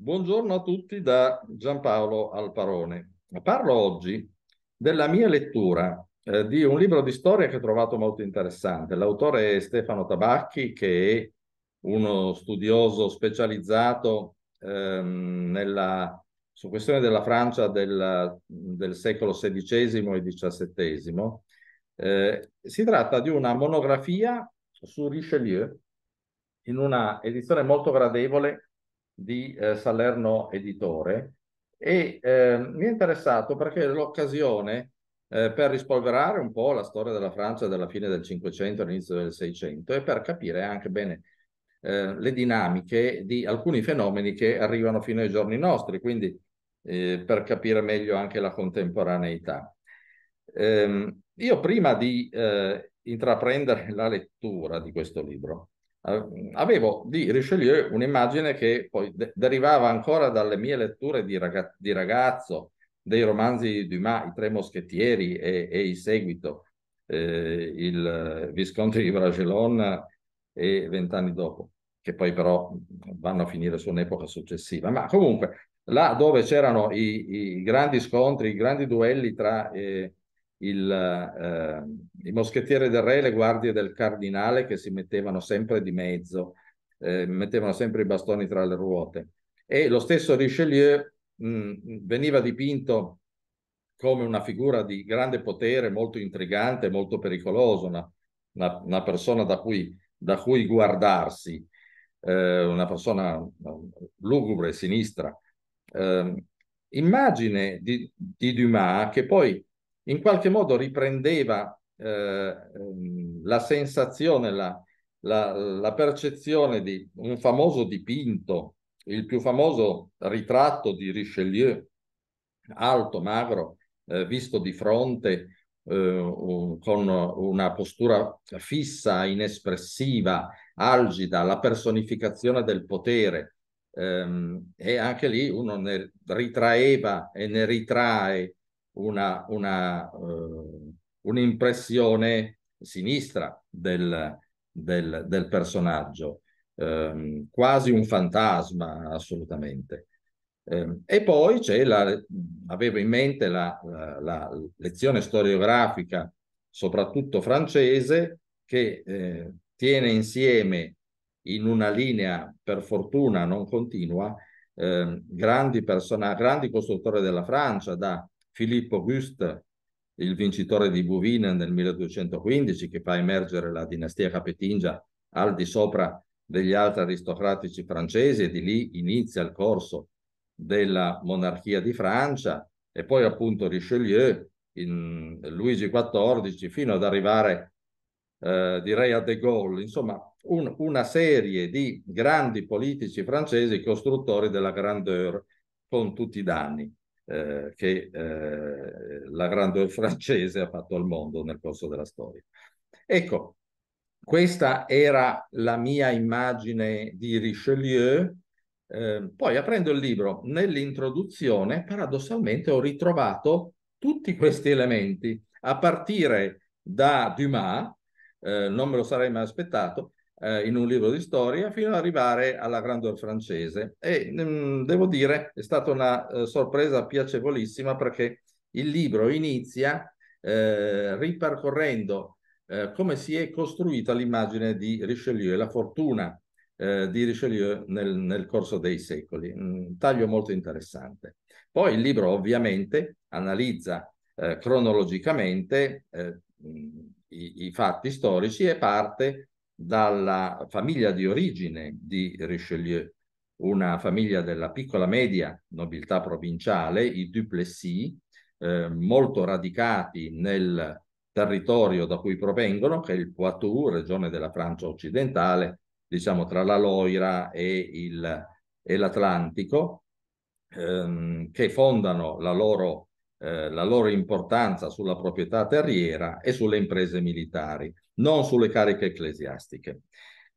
Buongiorno a tutti da Giampaolo Alparone. Parlo oggi della mia lettura eh, di un libro di storia che ho trovato molto interessante. L'autore è Stefano Tabacchi, che è uno studioso specializzato ehm, nella, su questione della Francia del, del secolo XVI e XVII. Eh, si tratta di una monografia su Richelieu in una edizione molto gradevole di eh, Salerno Editore e eh, mi è interessato perché è l'occasione eh, per rispolverare un po' la storia della Francia dalla fine del Cinquecento all'inizio del Seicento e per capire anche bene eh, le dinamiche di alcuni fenomeni che arrivano fino ai giorni nostri, quindi eh, per capire meglio anche la contemporaneità. Ehm, io prima di eh, intraprendere la lettura di questo libro, avevo di Richelieu un'immagine che poi de- derivava ancora dalle mie letture di, raga- di, ragazzo, dei romanzi di Dumas, I Tre Moschettieri e, e il seguito, eh, il Visconti di Bragelonne e Vent'anni dopo, che poi però vanno a finire su un'epoca successiva. Ma comunque, là dove c'erano i, i grandi scontri, i grandi duelli tra... Eh, il, eh, i moschettiere del re e le guardie del cardinale che si mettevano sempre di mezzo, eh, mettevano sempre i bastoni tra le ruote. E lo stesso Richelieu mh, mm, veniva dipinto come una figura di grande potere, molto intrigante, molto pericoloso, una, una, una persona da cui, da cui guardarsi, eh, una persona lugubre, sinistra. Ehm, immagine di, di Dumas che poi in qualche modo riprendeva eh, ehm, la sensazione, la, la, la percezione di un famoso dipinto, il più famoso ritratto di Richelieu, alto, magro, eh, visto di fronte eh, un, con una postura fissa, inespressiva, algida, la personificazione del potere. Eh, e anche lì uno ne ritraeva e ne ritrae una, una, eh, un'impressione sinistra del, del, del personaggio, eh, quasi un fantasma assolutamente. Eh, e poi c'è la, avevo in mente la, la, la lezione storiografica, soprattutto francese, che eh, tiene insieme in una linea, per fortuna non continua, ehm, grandi, persona- grandi costruttori della Francia, da Filippo Auguste, il vincitore di Bovina nel 1215, che fa emergere la dinastia capetingia al di sopra degli altri aristocratici francesi e di lì inizia il corso della monarchia di Francia e poi appunto Richelieu, in Luigi XIV, fino ad arrivare eh, direi a De Gaulle, insomma un, una serie di grandi politici francesi costruttori della grandeur con tutti i danni eh, che eh, la grande francese ha fatto al mondo nel corso della storia. Ecco, questa era la mia immagine di Richelieu. Eh, poi aprendo il libro, nell'introduzione, paradossalmente ho ritrovato tutti questi elementi, a partire da Dumas, eh, non me lo sarei mai aspettato, eh, in un libro di storia fino ad arrivare alla Grandeur francese e mh, mm, devo dire è stata una uh, sorpresa piacevolissima perché il libro inizia eh, ripercorrendo eh, come si è costruita l'immagine di Richelieu e la fortuna eh, di Richelieu nel, nel, corso dei secoli. Un mm, taglio molto interessante. Poi il libro ovviamente analizza eh, cronologicamente eh, mm, i, i, fatti storici e parte dalla famiglia di origine di Richelieu, una famiglia della piccola media nobiltà provinciale, i Duplessis, eh, molto radicati nel territorio da cui provengono, che è il Poitou, regione della Francia occidentale, diciamo tra la Loira e, l'Atlantico, ehm, che fondano la loro eh, la loro importanza sulla proprietà terriera e sulle imprese militari, non sulle cariche ecclesiastiche.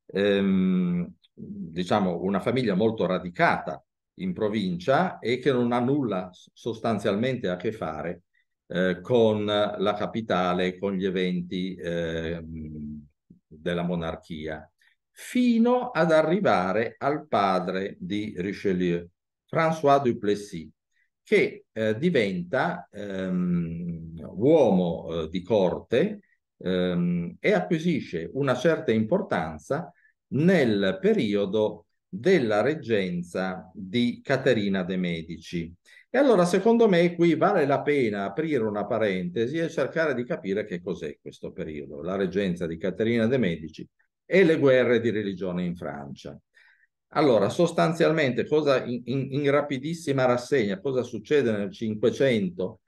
Ehm, diciamo una famiglia molto radicata in provincia e che non ha nulla sostanzialmente a che fare eh, con la capitale, con gli eventi eh, della monarchia, fino ad arrivare al padre di Richelieu, François Duplessis, che eh, diventa ehm, uomo eh, di corte ehm, e acquisisce una certa importanza nel periodo della reggenza di Caterina de' Medici. E allora, secondo me, qui vale la pena aprire una parentesi e cercare di capire che cos'è questo periodo, la reggenza di Caterina de' Medici e le guerre di religione in Francia. Allora, sostanzialmente, cosa in, in, in rapidissima rassegna, cosa succede nel Cinquecento?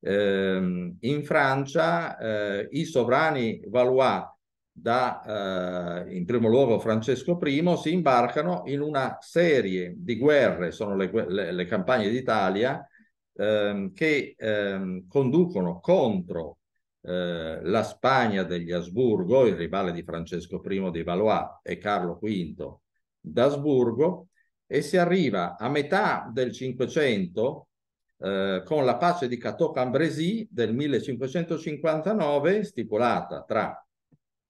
Eh, in Francia eh, i sovrani Valois, da eh, in primo luogo Francesco I, si imbarcano in una serie di guerre, sono le, le, le campagne d'Italia, ehm, che ehm, conducono contro eh, la Spagna degli Asburgo, il rivale di Francesco I di Valois e Carlo V d'Asburgo e si arriva a metà del Cinquecento eh, con la pace di Cateau-Cambrésis del 1559 stipulata tra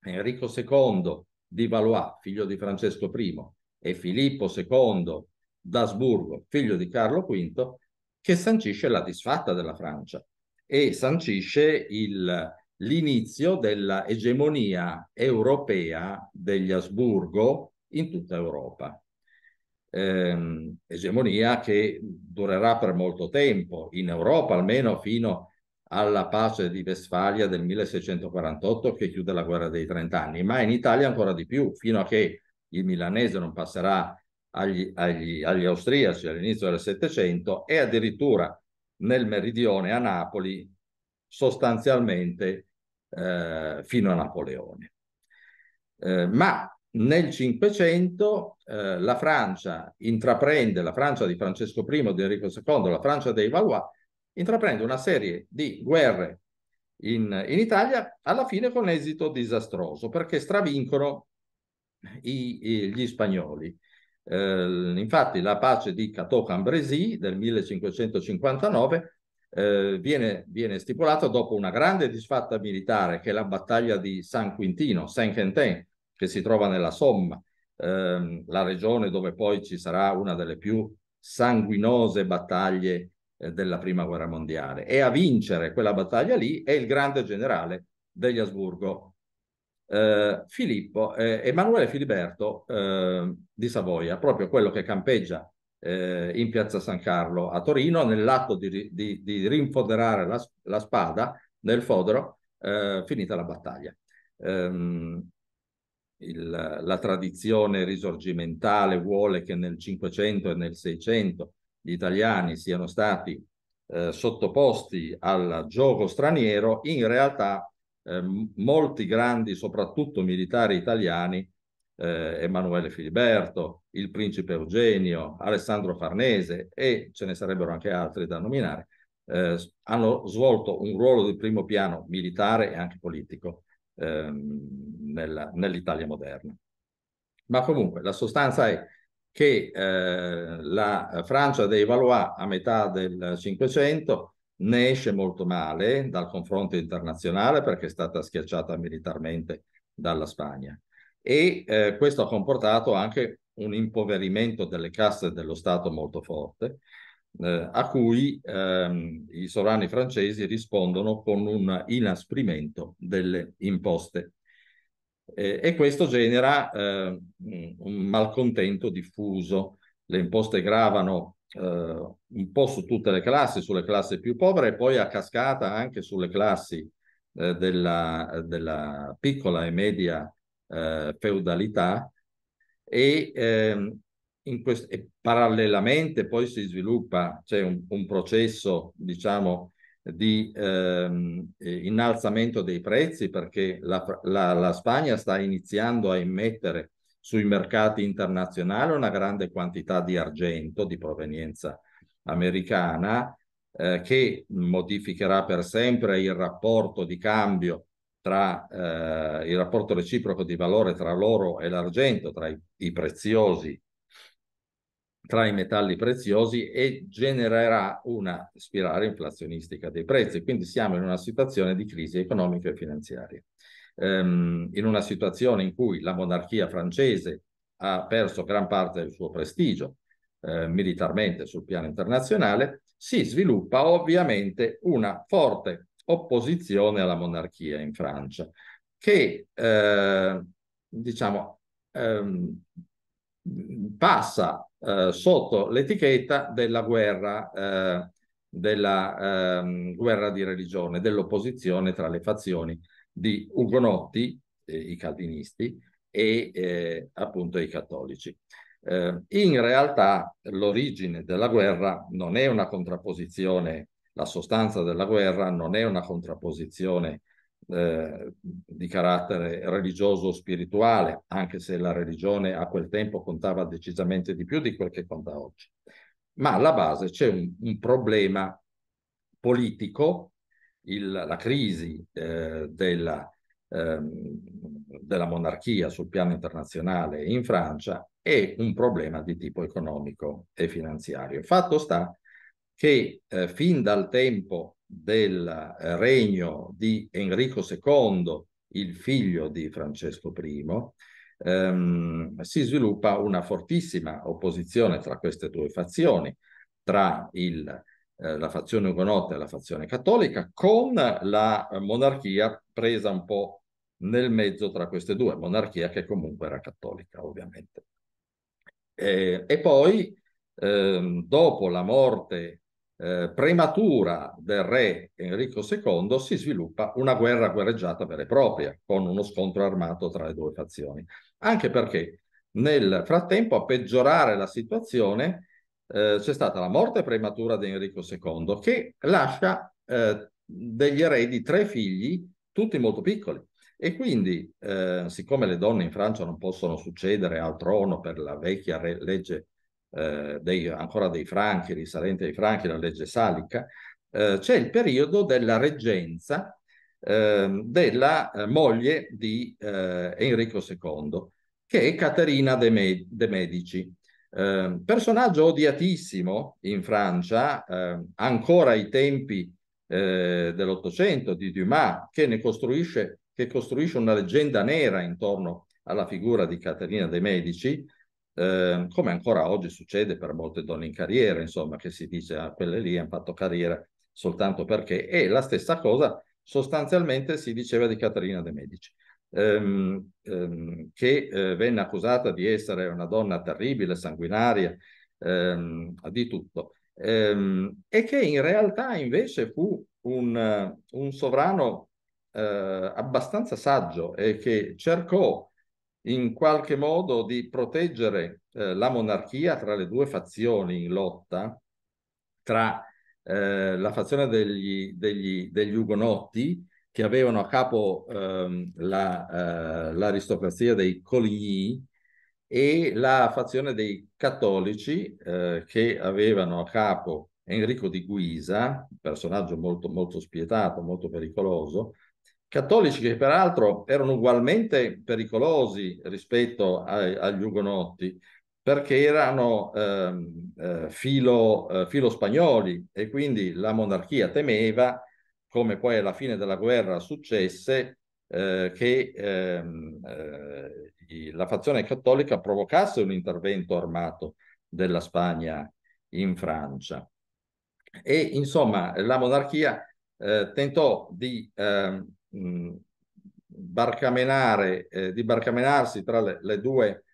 Enrico II di Valois, figlio di Francesco I, e Filippo II d'Asburgo, figlio di Carlo V, che sancisce la disfatta della Francia e sancisce il, l'inizio della egemonia europea degli Asburgo in tutta Europa. Eh, egemonia che durerà per molto tempo, in Europa almeno fino alla pace di Vestfalia del 1648 che chiude la guerra dei trent'anni, ma in Italia ancora di più, fino a che il milanese non passerà agli, agli, agli austriaci all'inizio del Settecento e addirittura nel meridione a Napoli sostanzialmente eh, fino a Napoleone. Eh, ma nel 500 eh, la Francia intraprende, la Francia di Francesco I, di Enrico II, la Francia dei Valois, intraprende una serie di guerre in, in Italia, alla fine con esito disastroso, perché stravincono i, i, gli spagnoli. Eh, infatti la pace di Cateau-Cambrésis del 1559 eh, viene, viene stipulata dopo una grande disfatta militare che è la battaglia di San Quintino, Saint-Quentin, che si trova nella Somma, ehm, la regione dove poi ci sarà una delle più sanguinose battaglie eh, della Prima Guerra Mondiale. E a vincere quella battaglia lì è il grande generale degli Asburgo, eh, Filippo, eh, Emanuele Filiberto ehm, di Savoia, proprio quello che campeggia eh, in piazza San Carlo a Torino nell'atto di, di, di rinfoderare la, la, spada nel fodero eh, finita la battaglia. Um, il, la tradizione risorgimentale vuole che nel 500 e nel 600 gli italiani siano stati eh, sottoposti al gioco straniero, in realtà eh, molti grandi, soprattutto militari italiani, eh, Emanuele Filiberto, il principe Eugenio, Alessandro Farnese e ce ne sarebbero anche altri da nominare, eh, hanno svolto un ruolo di primo piano militare e anche politico ehm, nell'Italia moderna. Ma comunque la sostanza è che eh, la Francia dei Valois a metà del Cinquecento ne esce molto male dal confronto internazionale perché è stata schiacciata militarmente dalla Spagna e eh, questo ha comportato anche un impoverimento delle casse dello Stato molto forte eh, a cui ehm, i sovrani francesi rispondono con un inasprimento delle imposte. Eh, e questo genera eh, un malcontento diffuso. Le imposte gravano eh, un po' su tutte le classi, sulle classi più povere e poi a cascata anche sulle classi eh, della, della, piccola e media eh, feudalità e ehm, questo, e parallelamente poi si sviluppa, c'è un, un, processo, diciamo, di ehm, eh, innalzamento dei prezzi perché la, la, la, Spagna sta iniziando a immettere sui mercati internazionali una grande quantità di argento di provenienza americana eh, che modificherà per sempre il rapporto di cambio tra eh, il rapporto reciproco di valore tra l'oro e l'argento, tra i, i preziosi tra i metalli preziosi e genererà una spirale inflazionistica dei prezzi. Quindi siamo in una situazione di crisi economica e finanziaria. Um, in una situazione in cui la monarchia francese ha perso gran parte del suo prestigio eh, militarmente sul piano internazionale, si sviluppa ovviamente una forte opposizione alla monarchia in Francia, che eh, diciamo, ehm, passa eh, sotto l'etichetta della guerra, eh, della, ehm, guerra di religione, dell'opposizione tra le fazioni di ugonotti, eh, i calvinisti, e appunto i cattolici. in realtà l'origine della guerra non è una contrapposizione la sostanza della guerra non è una contrapposizione eh, di carattere religioso o spirituale, anche se la religione a quel tempo contava decisamente di più di quel che conta oggi. Ma alla base c'è un, un problema politico, il, la crisi eh, della, ehm, della monarchia sul piano internazionale in Francia e un problema di tipo economico e finanziario. Il fatto sta che eh, fin dal tempo del eh, regno di Enrico II, il figlio di Francesco I, ehm, si sviluppa una fortissima opposizione tra queste due fazioni, tra il, eh, la fazione ugonotta e la fazione cattolica, con la monarchia presa un po' nel mezzo tra queste due, monarchia che comunque era cattolica ovviamente. Eh, e poi, ehm, dopo la morte eh, prematura del re Enrico II si sviluppa una guerra guerreggiata vera e propria, con uno scontro armato tra le due fazioni. Anche perché nel frattempo a peggiorare la situazione eh, c'è stata la morte prematura di Enrico II, che lascia eh, degli eredi tre figli, tutti molto piccoli. E quindi, eh, siccome le donne in Francia non possono succedere al trono per la vecchia re- legge eh, dei, ancora dei Franchi, risalente ai Franchi, la legge salica, eh, c'è il periodo della reggenza ehm, eh, della moglie di eh, Enrico II, che è Caterina de, Me- de Medici. Ehm, personaggio odiatissimo in Francia, ehm, ancora ai tempi eh, dell'Ottocento di Dumas, che ne costruisce, che costruisce una leggenda nera intorno alla figura di Caterina de Medici, eh, come ancora oggi succede per molte donne in carriera, insomma, che si dice a ah, quelle lì hanno fatto carriera soltanto perché, e la stessa cosa sostanzialmente si diceva di Caterina de' Medici, ehm, ehm, che eh, venne accusata di essere una donna terribile, sanguinaria, ehm, di tutto, ehm, e che in realtà invece fu un, un sovrano eh, abbastanza saggio e che cercò in qualche modo di proteggere eh, la monarchia tra le due fazioni in lotta, tra eh, la fazione degli, degli, degli, ugonotti che avevano a capo ehm, la, eh, l'aristocrazia dei Coligny e la fazione dei cattolici eh, che avevano a capo Enrico di Guisa, personaggio molto, molto spietato, molto pericoloso, cattolici che peraltro erano ugualmente pericolosi rispetto ai, agli ugonotti perché erano ehm, eh, filo, eh, filo, spagnoli e quindi la monarchia temeva, come poi alla fine della guerra successe, eh, che ehm, eh, la fazione cattolica provocasse un intervento armato della Spagna in Francia. E insomma la monarchia eh, tentò di ehm, mh, barcamenare, eh, di barcamenarsi tra le, le, due,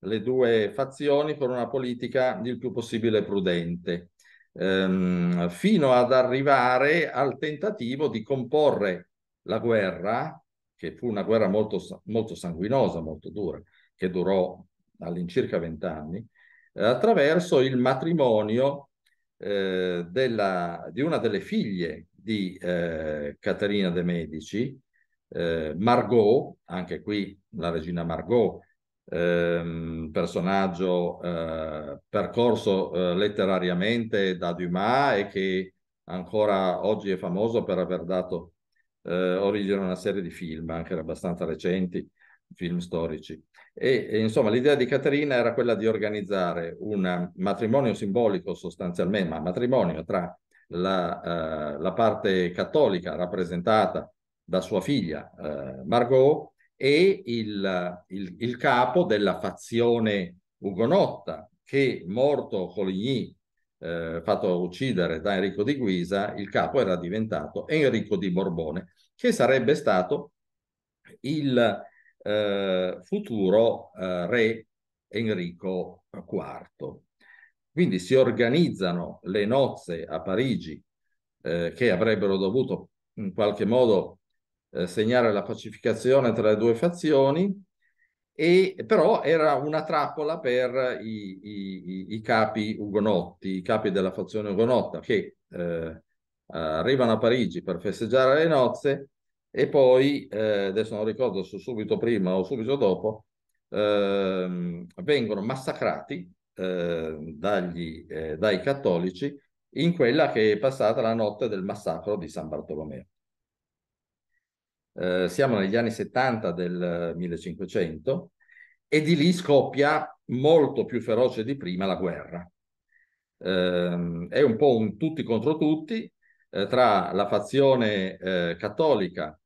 le, due, fazioni con una politica il più possibile prudente, ehm, fino ad arrivare al tentativo di comporre la guerra, che fu una guerra molto, molto sanguinosa, molto dura, che durò all'incirca vent'anni, eh, attraverso il matrimonio eh, della, di una delle figlie di eh, Caterina de' Medici, eh, Margot, anche qui la regina Margot, ehm, personaggio eh, percorso eh, letterariamente da Dumas e che ancora oggi è famoso per aver dato eh, origine a una serie di film, anche abbastanza recenti, film storici. E, e insomma l'idea di Caterina era quella di organizzare un eh, matrimonio simbolico sostanzialmente, ma matrimonio tra la, eh, la parte cattolica rappresentata da sua figlia eh, Margot e il, il, il, capo della fazione ugonotta che morto Coligny eh, fatto uccidere da Enrico di Guisa, il capo era diventato Enrico di Borbone, che sarebbe stato il eh, futuro eh, re Enrico IV. Quindi si organizzano le nozze a Parigi eh, che avrebbero dovuto in qualche modo eh, segnare la pacificazione tra le due fazioni, e, però era una trappola per i, i, i, capi ugonotti, i capi della fazione ugonotta che eh, arrivano a Parigi per festeggiare le nozze e poi, eh, adesso non ricordo se subito prima o subito dopo, ehm, vengono massacrati eh, dagli, eh, dai cattolici in quella che è passata la notte del massacro di San Bartolomeo. Eh, siamo negli anni 70 del 1500 e di lì scoppia molto più feroce di prima la guerra. Ehm, è un po' un tutti contro tutti eh, tra la fazione eh, cattolica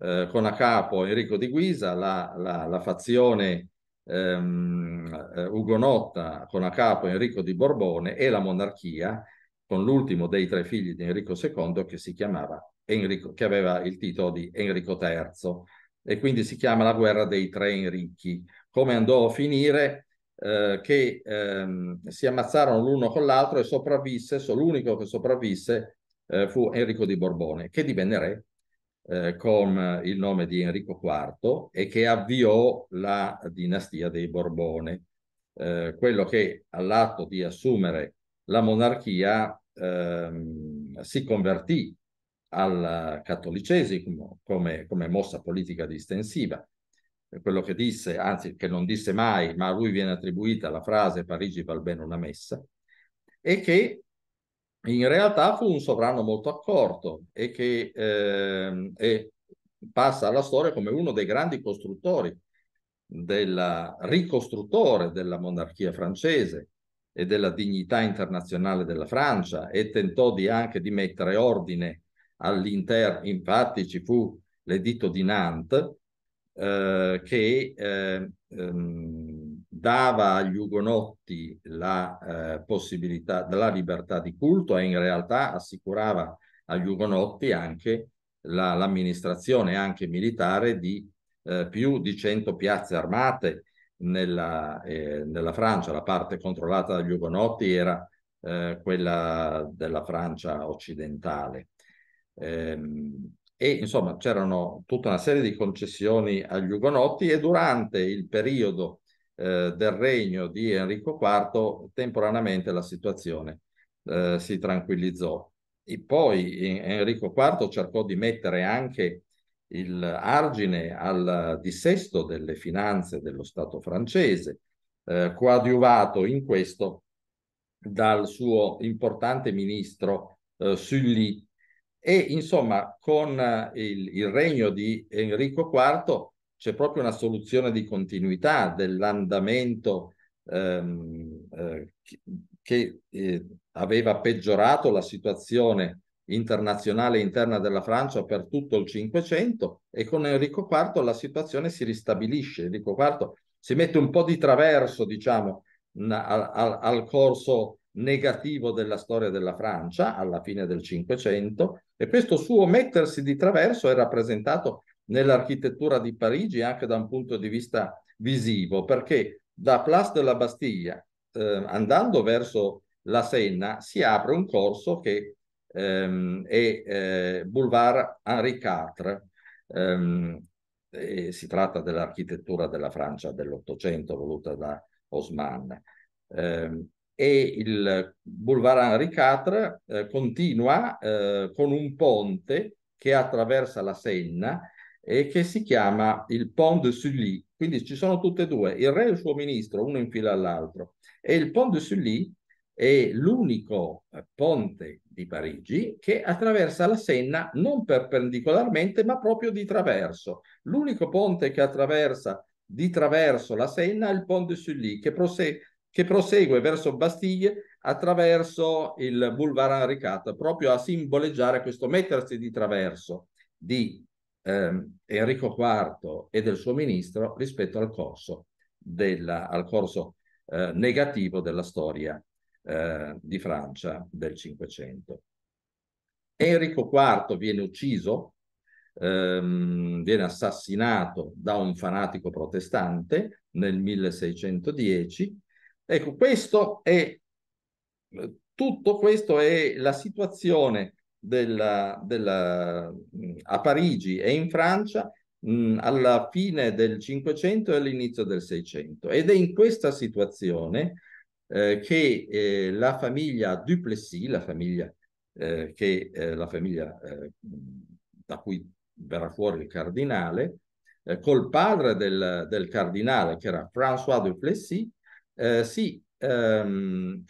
eh, con a capo Enrico di Guisa, la, la, la fazione ehm, eh, Ugo con a capo Enrico di Borbone e la monarchia con l'ultimo dei tre figli di Enrico II che si chiamava Enrico, che aveva il titolo di Enrico III e quindi si chiama la guerra dei tre Enricchi. Come andò a finire? Eh, che ehm, si ammazzarono l'uno con l'altro e sopravvisse, l'unico che sopravvisse eh, fu Enrico di Borbone, che divenne re eh, con il nome di Enrico IV e che avviò la dinastia dei Borbone. Eh, quello che all'atto di assumere la monarchia ehm, si convertì al cattolicesimo come, come mossa politica distensiva. Quello che disse, anzi che non disse mai, ma a lui viene attribuita la frase Parigi val bene una messa, e che in realtà fu un sovrano molto accorto e che eh, e passa alla storia come uno dei grandi costruttori, della, ricostruttore della monarchia francese e della dignità internazionale della Francia e tentò di anche di mettere ordine all'interno, infatti ci fu l'editto di Nantes eh, che eh, ehm, dava agli ugonotti la eh, possibilità della libertà di culto e in realtà assicurava agli ugonotti anche la, l'amministrazione anche militare di eh, più di 100 piazze armate nella, eh, nella, Francia. La parte controllata dagli ugonotti era eh, quella della Francia occidentale. Ehm, e insomma c'erano tutta una serie di concessioni agli ugonotti e durante il periodo eh, del regno di Enrico IV, temporaneamente la situazione eh, si tranquillizzò. E poi Enrico IV cercò di mettere anche il argine al dissesto delle finanze dello Stato francese, eh, coadiuvato in questo dal suo importante ministro eh, Sully. E insomma, con il, il regno di Enrico IV c'è proprio una soluzione di continuità dell'andamento ehm, eh, che eh, aveva peggiorato la situazione internazionale interna della Francia per tutto il Cinquecento e con Enrico IV la situazione si ristabilisce. Enrico IV si mette un po' di traverso, diciamo, al, al, al corso negativo della storia della Francia alla fine del Cinquecento e questo suo mettersi di traverso è rappresentato nell'architettura di Parigi anche da un punto di vista visivo, perché da Place de la Bastiglia, eh, andando verso la Senna, si apre un corso che ehm, è eh, Boulevard Henri IV. Ehm, si tratta dell'architettura della Francia dell'Ottocento voluta da Osman. Eh, e il Boulevard Henri IV eh, continua eh, con un ponte che attraversa la Senna e che si chiama il Pont de Sully. Quindi ci sono tutte e due, il re e il suo ministro, uno in fila all'altro. E il Pont de Sully è l'unico eh, ponte di Parigi che attraversa la Senna non perpendicolarmente, ma proprio di traverso. L'unico ponte che attraversa di traverso la Senna è il Pont de Sully, che, prose- che prosegue verso Bastille attraverso il Boulevard Henri Enricato, proprio a simboleggiare questo mettersi di traverso di ehm, Enrico IV e del suo ministro rispetto al corso, della, al corso eh, negativo della storia eh, di Francia del Cinquecento. Enrico IV viene ucciso, ehm, viene assassinato da un fanatico protestante nel 1610. Ecco, questo è eh, tutto questo è la situazione della, della, mm, a Parigi e in Francia mh, mm, alla fine del Cinquecento e all'inizio del Seicento. Ed è in questa situazione eh, che eh, la famiglia Duplessis, la famiglia, eh, che, eh, la famiglia eh, da cui verrà fuori il cardinale, eh, col padre del, del, cardinale, che era François Duplessis, si ehm,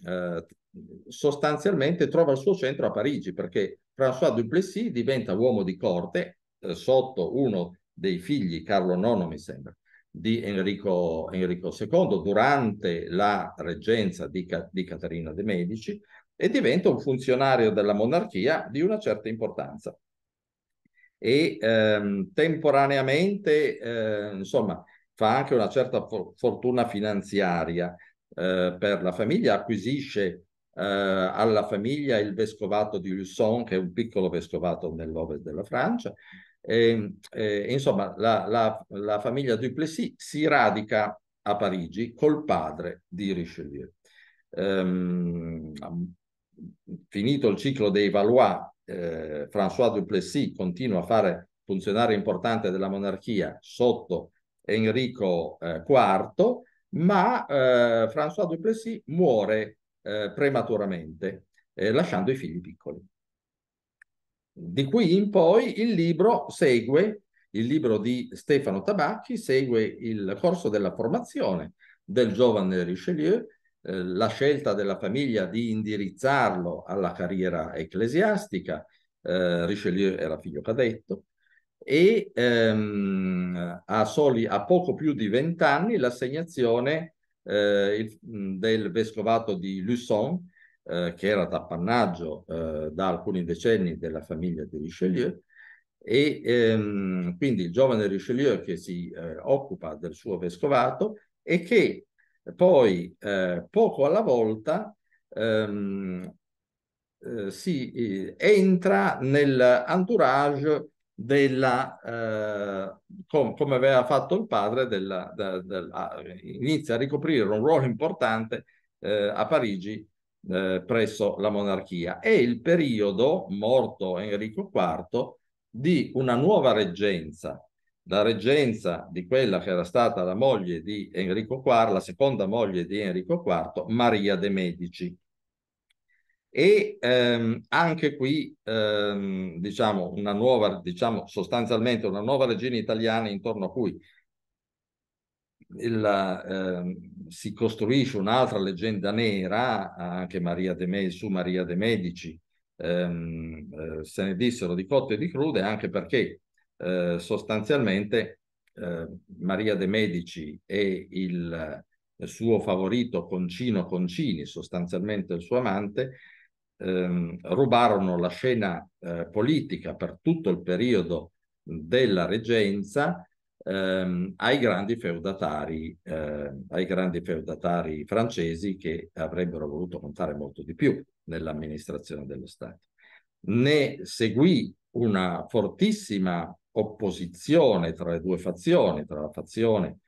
sostanzialmente trova il suo centro a Parigi perché François Duplessis diventa uomo di corte eh, sotto uno dei figli, Carlo IX mi sembra, di Enrico, Enrico II durante la reggenza di, di Caterina de' Medici e diventa un funzionario della monarchia di una certa importanza. E ehm, temporaneamente, eh, insomma, fa anche una certa for- fortuna finanziaria eh, per la famiglia, acquisisce eh, alla famiglia il vescovato di Luçon, che è un piccolo vescovato nell'ovest della Francia. E, ehm, e, eh, insomma, la, la, la famiglia Duplessis si radica a Parigi col padre di Richelieu. Ehm, finito il ciclo dei Valois, eh, François Duplessis continua a fare funzionario importante della monarchia sotto Enrico eh, IV, ma eh, François Duplessis muore eh, prematuramente, eh, lasciando i figli piccoli. Di qui in poi il libro segue, il libro di Stefano Tabacchi segue il corso della formazione del giovane Richelieu, eh, la scelta della famiglia di indirizzarlo alla carriera ecclesiastica, eh, Richelieu era figlio cadetto, e ehm, a, soli, a poco più di vent'anni l'assegnazione eh, il, del vescovato di Luçon, eh, che era d'appannaggio eh, da alcuni decenni della famiglia di Richelieu, e ehm, quindi il giovane Richelieu che si eh, occupa del suo vescovato e che poi eh, poco alla volta ehm, eh, si entra nell'entourage della, eh, com, come aveva fatto il padre, della, della, della, inizia a ricoprire un ruolo importante eh, a Parigi eh, presso la monarchia. È il periodo, morto Enrico IV, di una nuova reggenza, la reggenza di quella che era stata la moglie di Enrico IV, la seconda moglie di Enrico IV, Maria de' Medici. E ehm, anche qui, ehm, diciamo, una nuova, diciamo, sostanzialmente una nuova regina italiana intorno a cui il, ehm, si costruisce un'altra leggenda nera, anche Maria De Me, su Maria de Medici, ehm, eh, se ne dissero di cotte e di crude, anche perché eh, sostanzialmente eh, Maria de Medici e il, il suo favorito Concino Concini, sostanzialmente il suo amante, ehm, rubarono la scena eh, politica per tutto il periodo della reggenza ehm, ai, grandi feudatari, eh, ai grandi feudatari francesi che avrebbero voluto contare molto di più nell'amministrazione dello Stato. Ne seguì una fortissima opposizione tra le due fazioni, tra la fazione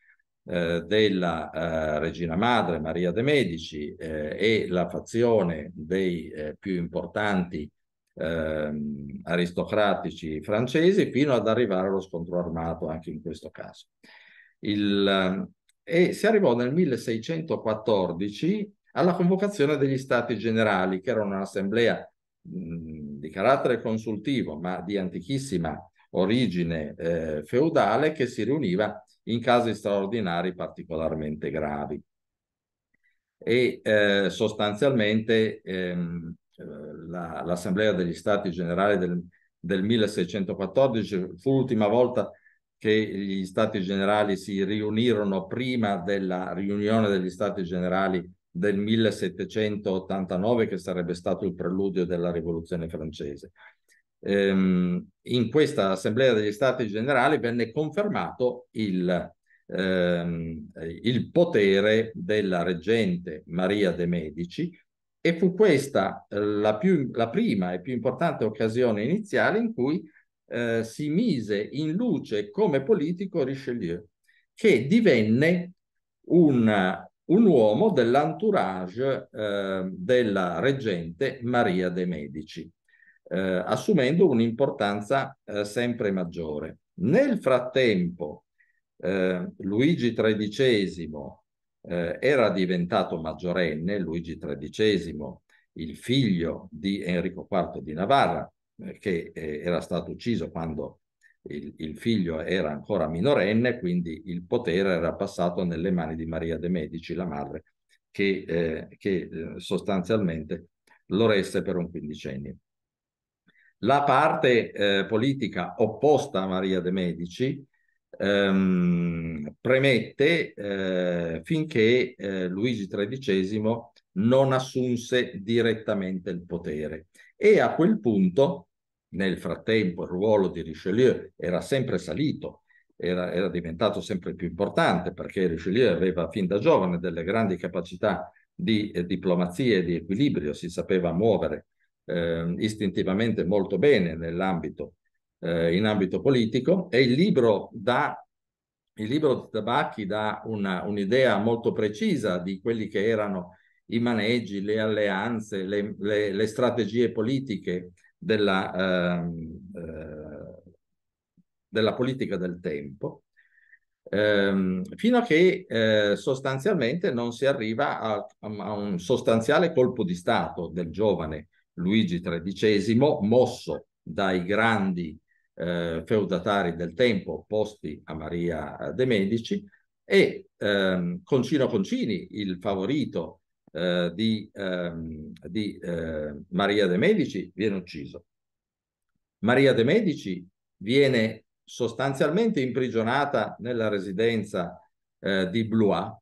eh, della eh, regina madre Maria de' Medici eh, e la fazione dei eh, più importanti ehm, aristocratici francesi fino ad arrivare allo scontro armato anche in questo caso. Il, e si arrivò nel 1614 alla convocazione degli stati generali, che era un'assemblea di carattere consultivo, ma di antichissima origine eh, feudale che si riuniva in casi straordinari particolarmente gravi. E eh, sostanzialmente ehm, eh, la, l'Assemblea degli Stati Generali del, del 1614 fu l'ultima volta che gli Stati Generali si riunirono prima della riunione degli Stati Generali del 1789, che sarebbe stato il preludio della Rivoluzione francese. Ehm, in questa Assemblea degli Stati Generali venne confermato il, ehm, il, potere della reggente Maria de' Medici e fu questa eh, la, più, la prima e più importante occasione iniziale in cui eh, si mise in luce come politico Richelieu, che divenne una, un uomo dell'entourage eh, della reggente Maria de' Medici eh, assumendo un'importanza eh, sempre maggiore. Nel frattempo, eh, Luigi XIII eh, era diventato maggiorenne, Luigi XIII, il figlio di Enrico IV di Navarra, eh, che eh, era stato ucciso quando il, il, figlio era ancora minorenne, quindi il potere era passato nelle mani di Maria de Medici, la madre, che, che sostanzialmente lo resse per un quindicennio. La parte eh, politica opposta a Maria de' Medici ehm, premette eh, finché eh, Luigi XIII non assunse direttamente il potere e a quel punto, nel frattempo, il ruolo di Richelieu era sempre salito, era, era diventato sempre più importante perché Richelieu aveva fin da giovane delle grandi capacità di eh, diplomazia e di equilibrio, si sapeva muovere eh, istintivamente molto bene nell'ambito, eh, in ambito politico e il libro, da, il libro di Tabacchi dà una, un'idea molto precisa di quelli che erano i maneggi, le alleanze, le, le, le strategie politiche della, ehm, eh, della politica del tempo. Ehm, fino a che eh, sostanzialmente non si arriva a, a, un sostanziale colpo di Stato del giovane Luigi XIII, mosso dai grandi eh, feudatari del tempo opposti a Maria de' Medici, e ehm, Concino Concini, il favorito eh, di, ehm, di eh, Maria de' Medici, viene ucciso. Maria de' Medici viene sostanzialmente imprigionata nella residenza eh, di Blois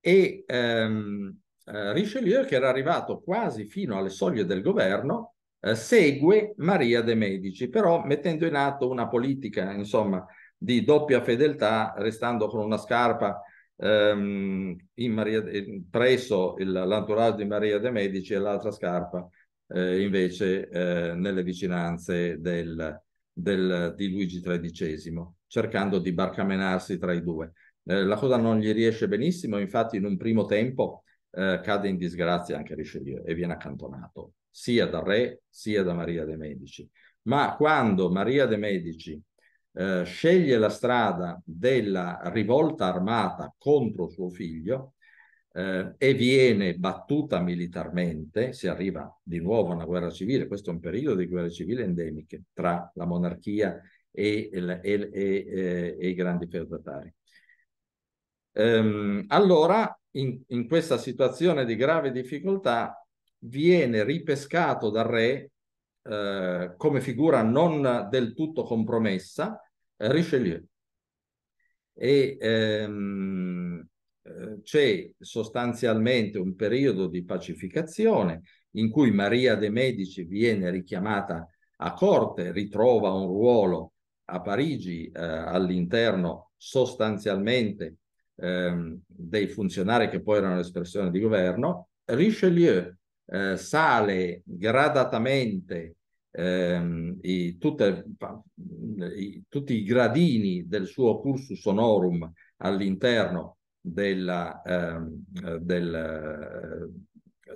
e ehm, eh, Richelieu, che era arrivato quasi fino alle soglie del governo, eh, segue Maria de' Medici, però mettendo in atto una politica, insomma, di doppia fedeltà, restando con una scarpa ehm, in Maria, presso il, l'entourage di Maria de' Medici e l'altra scarpa eh, invece eh, nelle vicinanze del, del, di Luigi XIII, cercando di barcamenarsi tra i due. Eh, la cosa non gli riesce benissimo, infatti in un primo tempo eh, cade in disgrazia anche Richelieu e viene accantonato sia dal re sia da Maria de' Medici. Ma quando Maria de' Medici eh, sceglie la strada della rivolta armata contro suo figlio eh, e viene battuta militarmente, si arriva di nuovo a una guerra civile, questo è un periodo di guerre civili endemiche tra la monarchia e, e, e, eh, e i grandi feudatari. Ehm, allora in, in questa situazione di grave difficoltà viene ripescato dal re eh, come figura non del tutto compromessa, eh, Richelieu. E ehm, eh, c'è sostanzialmente un periodo di pacificazione in cui Maria de' Medici viene richiamata a corte, ritrova un ruolo a Parigi eh, all'interno sostanzialmente ehm, dei funzionari che poi erano l'espressione di governo, Richelieu eh, sale gradatamente ehm, i, tutte, i, tutti i gradini del suo cursus honorum all'interno della, ehm, del,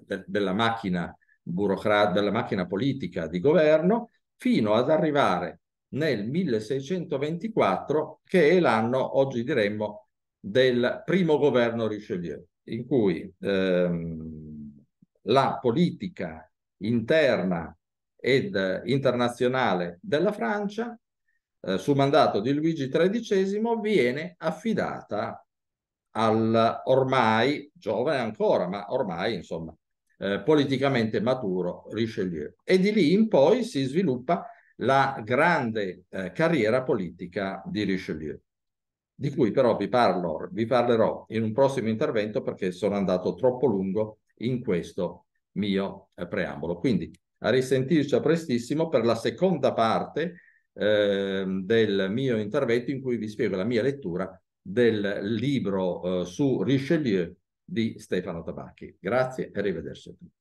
de, della, macchina burocrat- della macchina politica di governo fino ad arrivare nel 1624, che è l'anno, oggi diremmo, del primo governo Richelieu, in cui ehm, la politica interna ed eh, internazionale della Francia, eh, su mandato di Luigi XIII, viene affidata al ormai giovane ancora, ma ormai insomma eh, politicamente maturo Richelieu. E di lì in poi si sviluppa la grande eh, carriera politica di Richelieu di cui però vi, parlo, vi parlerò in un prossimo intervento perché sono andato troppo lungo in questo mio eh, preambolo. Quindi a risentirci a prestissimo per la seconda parte eh, del mio intervento in cui vi spiego la mia lettura del libro eh, su Richelieu di Stefano Tabacchi. Grazie e arrivederci a tutti.